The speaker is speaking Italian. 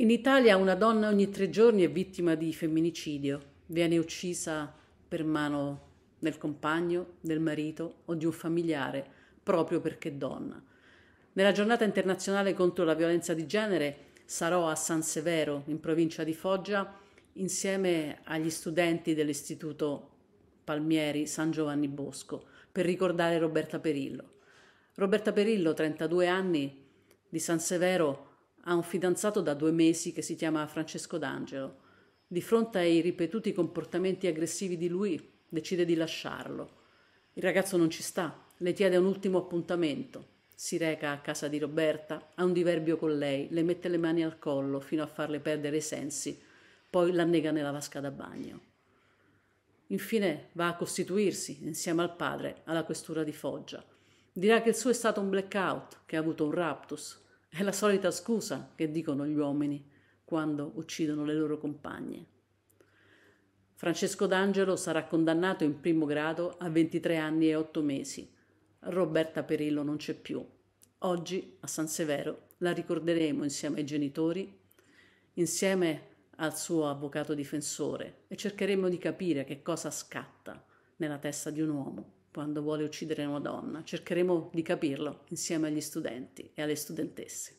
In Italia una donna ogni tre giorni è vittima di femminicidio, viene uccisa per mano del compagno, del marito o di un familiare, proprio perché donna. Nella giornata internazionale contro la violenza di genere sarò a San Severo, in provincia di Foggia, insieme agli studenti dell'Istituto Palmieri San Giovanni Bosco, per ricordare Roberta Perillo. Roberta Perillo, 32 anni, di San Severo, ha un fidanzato da due mesi che si chiama Francesco D'Angelo. Di fronte ai ripetuti comportamenti aggressivi di lui, decide di lasciarlo. Il ragazzo non ci sta, le chiede un ultimo appuntamento. Si reca a casa di Roberta, ha un diverbio con lei, le mette le mani al collo fino a farle perdere i sensi, poi l'annega nella vasca da bagno. Infine va a costituirsi insieme al padre alla questura di Foggia. Dirà che il suo è stato un blackout, che ha avuto un raptus, è la solita scusa che dicono gli uomini quando uccidono le loro compagne. Francesco D'Angelo sarà condannato in primo grado a 23 anni e 8 mesi. Roberta Perillo non c'è più. Oggi a San Severo la ricorderemo insieme ai genitori, insieme al suo avvocato difensore e cercheremo di capire che cosa scatta nella testa di un uomo quando vuole uccidere una donna. Cercheremo di capirlo insieme agli studenti e alle studentesse.